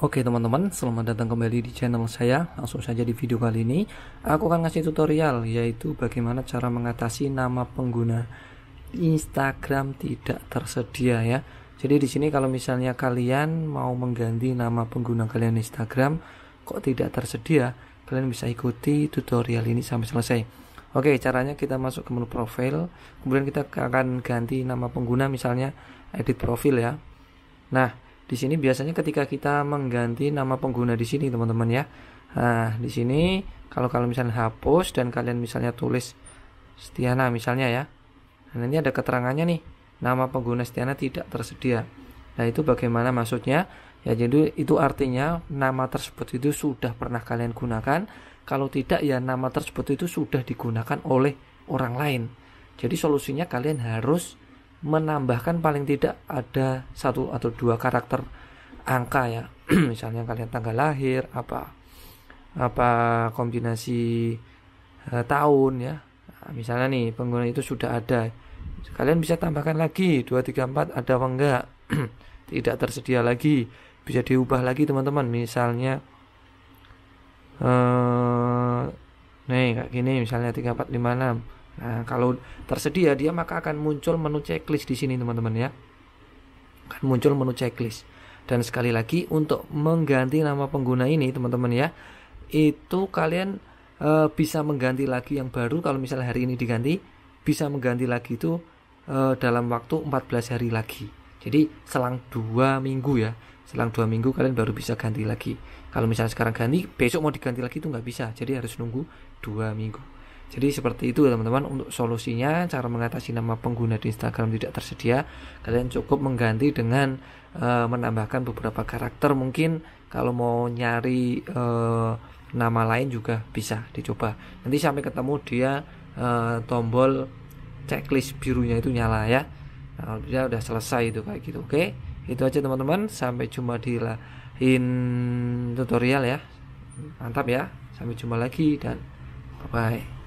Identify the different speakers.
Speaker 1: Oke teman-teman, selamat datang kembali di channel saya. Langsung saja di video kali ini, aku akan ngasih tutorial yaitu bagaimana cara mengatasi nama pengguna Instagram tidak tersedia ya. Jadi di sini kalau misalnya kalian mau mengganti nama pengguna kalian Instagram kok tidak tersedia, kalian bisa ikuti tutorial ini sampai selesai. Oke, caranya kita masuk ke menu profil, kemudian kita akan ganti nama pengguna misalnya edit profil ya. Nah, di sini biasanya ketika kita mengganti nama pengguna di sini teman-teman ya. Nah, di sini kalau kalau misalnya hapus dan kalian misalnya tulis Setiana misalnya ya. Nah, ini ada keterangannya nih. Nama pengguna Setiana tidak tersedia. Nah, itu bagaimana maksudnya? Ya, jadi itu artinya nama tersebut itu sudah pernah kalian gunakan. Kalau tidak ya nama tersebut itu sudah digunakan oleh orang lain. Jadi solusinya kalian harus menambahkan paling tidak ada satu atau dua karakter angka ya misalnya kalian tanggal lahir apa apa kombinasi uh, tahun ya nah, misalnya nih pengguna itu sudah ada kalian bisa tambahkan lagi 234 ada apa enggak tidak tersedia lagi bisa diubah lagi teman-teman misalnya eh, nih kayak gini misalnya 3456 Nah, kalau tersedia dia maka akan muncul menu checklist di sini teman-teman ya. Akan muncul menu checklist. Dan sekali lagi untuk mengganti nama pengguna ini teman-teman ya, itu kalian e, bisa mengganti lagi yang baru kalau misalnya hari ini diganti, bisa mengganti lagi itu e, dalam waktu 14 hari lagi. Jadi selang dua minggu ya, selang dua minggu kalian baru bisa ganti lagi. Kalau misalnya sekarang ganti, besok mau diganti lagi itu nggak bisa. Jadi harus nunggu dua minggu. Jadi seperti itu teman-teman untuk solusinya cara mengatasi nama pengguna di Instagram tidak tersedia kalian cukup mengganti dengan e, menambahkan beberapa karakter mungkin kalau mau nyari e, nama lain juga bisa dicoba nanti sampai ketemu dia e, tombol checklist birunya itu nyala ya nah, dia udah selesai itu kayak gitu oke itu aja teman-teman sampai jumpa di lain tutorial ya mantap ya sampai jumpa lagi dan bye bye